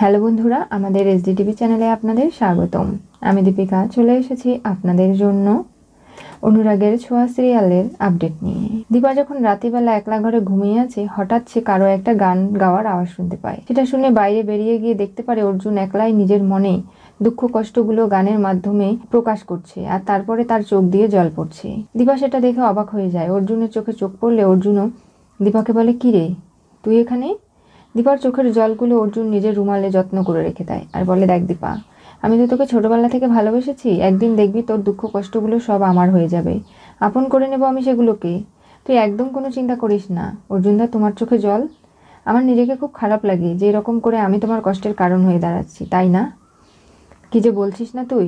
Hello বন্ধুরা আমাদের SD TV চ্যানেলে আপনাদের স্বাগতম আমি দীপিকা চলে এসেছি আপনাদের জন্য অনুরাগের ছোঁয়া সিরিয়ালের আপডেট নিয়ে দীপা যখন রাতিবেলা একলা ঘরে ঘুমিয়ে আছে হঠাৎ সে কারো একটা গান গাওয়ার আওয়াজ শুনতে পায় সেটা শুনে বাইরে বেরিয়ে গিয়ে দেখতে পারে অর্জুন একলাই নিজের মনে দুঃখ কষ্টগুলো গানের মাধ্যমে প্রকাশ করছে আর তারপরে তার চোখ দিয়ে জল পড়ছে দীপা সেটা দেখে অবাক হয়ে যায় অর্জুনের চোখে চোখ পড়লে অর্জুনও দীপাকে বলে কিরে তুই এখানে দীপার চোখের জলগুলো অর্জুন নিজের রুমালে যত্ন করে রেখে দেয় আর বলে দেখ দীপা আমি তো তোকে ছোটোবেলা থেকে ভালোবেসেছি একদিন দেখবি তোর দুঃখ কষ্টগুলো সব আমার হয়ে যাবে আপন করে নেব আমি সেগুলোকে তুই একদম কোনো চিন্তা করিস না অর্জুন দা তোমার চোখে জল আমার নিজেকে খুব খারাপ লাগে যে এরকম করে আমি তোমার কষ্টের কারণ হয়ে দাঁড়াচ্ছি তাই না কি যে বলছিস না তুই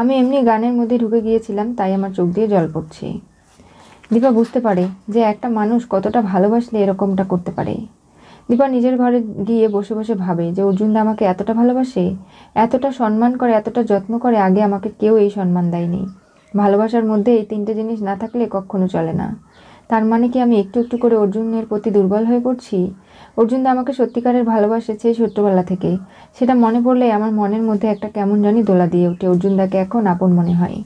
আমি এমনি গানের মধ্যে ঢুকে গিয়েছিলাম তাই আমার চোখ দিয়ে জল পড়ছে দীপা বুঝতে পারে যে একটা মানুষ কতটা ভালোবাসলে এরকমটা করতে পারে দীপা নিজের ঘরে গিয়ে বসে বসে ভাবে যে অর্জুনদা আমাকে এতটা ভালোবাসে এতটা সম্মান করে এতটা যত্ন করে আগে আমাকে কেউ এই সম্মান দেয়নি ভালোবাসার মধ্যে এই তিনটে জিনিস না থাকলে কখনো চলে না তার মানে কি আমি একটু একটু করে অর্জুনের প্রতি দুর্বল হয়ে পড়ছি অর্জুনদা আমাকে সত্যিকারের ভালোবাসেছে ছোট্টবেলা থেকে সেটা মনে পড়লে আমার মনের মধ্যে একটা কেমন জানি দোলা দিয়ে ওঠে অর্জুন দাকে এখন আপন মনে হয়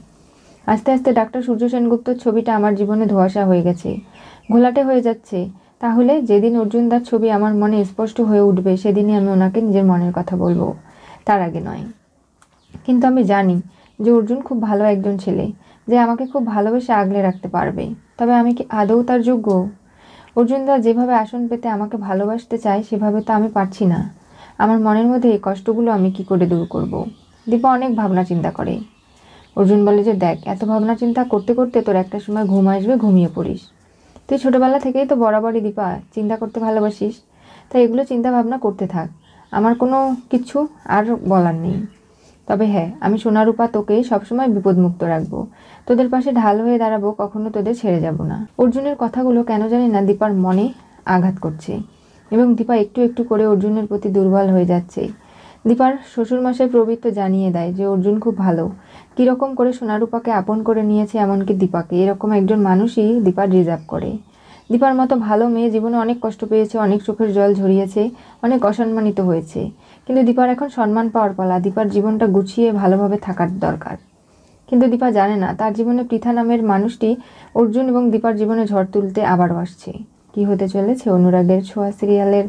আস্তে আস্তে ডাক্তার সূর্য সেনগুপ্তর ছবিটা আমার জীবনে ধোয়াশা হয়ে গেছে ঘোলাটে হয়ে যাচ্ছে তাহলে যেদিন অর্জুনদার ছবি আমার মনে স্পষ্ট হয়ে উঠবে সেদিনই আমি ওনাকে নিজের মনের কথা বলবো তার আগে নয় কিন্তু আমি জানি যে অর্জুন খুব ভালো একজন ছেলে যে আমাকে খুব ভালোবেসে আগলে রাখতে পারবে তবে আমি কি আদৌ তার যোগ্য অর্জুন দা যেভাবে আসন পেতে আমাকে ভালোবাসতে চায় সেভাবে তো আমি পারছি না আমার মনের মধ্যে এই কষ্টগুলো আমি কি করে দূর করব। দীপা অনেক ভাবনা চিন্তা করে অর্জুন বলে যে দেখ এত ভাবনা চিন্তা করতে করতে তোর একটা সময় ঘুম আসবে ঘুমিয়ে পড়িস তুই ছোটোবেলা থেকেই তো বরাবরই দীপা চিন্তা করতে ভালোবাসিস তাই এগুলো চিন্তা ভাবনা করতে থাক আমার কোনো কিছু আর বলার নেই তবে হ্যাঁ আমি রূপা তোকে সবসময় বিপদমুক্ত রাখবো তোদের পাশে ঢাল হয়ে দাঁড়াবো কখনো তোদের ছেড়ে যাব না অর্জুনের কথাগুলো কেন জানি না দীপার মনে আঘাত করছে এবং দীপা একটু একটু করে অর্জুনের প্রতি দুর্বল হয়ে যাচ্ছে দীপার শ্বশুরমশাই প্রবৃত্ত জানিয়ে দেয় যে অর্জুন খুব ভালো কীরকম করে সোনারূপাকে আপন করে নিয়েছে এমনকি দীপাকে এরকম একজন মানুষই দীপার রিজার্ভ করে দীপার মতো ভালো মেয়ে জীবনে অনেক কষ্ট পেয়েছে অনেক চোখের জল ঝরিয়েছে অনেক অসম্মানিত হয়েছে কিন্তু দীপার এখন সম্মান পাওয়ার পালা দীপার জীবনটা গুছিয়ে ভালোভাবে থাকার দরকার কিন্তু দীপা জানে না তার জীবনে পৃথা নামের মানুষটি অর্জুন এবং দীপার জীবনে ঝড় তুলতে আবারও আসছে কী হতে চলেছে অনুরাগের ছোঁয়া সিরিয়ালের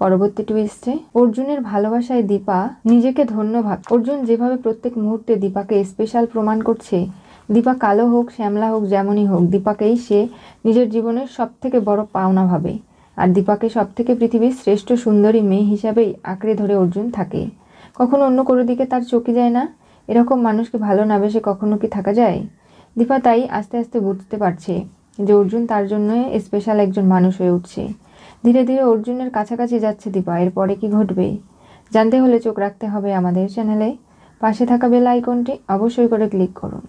পরবর্তী টুইস্টে অর্জুনের ভালোবাসায় দীপা নিজেকে ধন্য ভাব অর্জুন যেভাবে প্রত্যেক মুহূর্তে দীপাকে স্পেশাল প্রমাণ করছে দীপা কালো হোক শ্যামলা হোক যেমনই হোক দীপাকেই সে নিজের জীবনের সব থেকে বড় পাওনা ভাবে আর দীপাকে থেকে পৃথিবীর শ্রেষ্ঠ সুন্দরী মেয়ে হিসাবেই আঁকড়ে ধরে অর্জুন থাকে কখনো অন্য কোনো দিকে তার চোখে যায় না এরকম মানুষকে ভালো না বেসে কখনো কি থাকা যায় দীপা তাই আস্তে আস্তে বুঝতে পারছে যে অর্জুন তার জন্য স্পেশাল একজন মানুষ হয়ে উঠছে ধীরে ধীরে অর্জুনের কাছাকাছি যাচ্ছে দীপা এরপরে কি ঘটবে জানতে হলে চোখ রাখতে হবে আমাদের চ্যানেলে পাশে থাকা বেল আইকনটি অবশ্যই করে ক্লিক করুন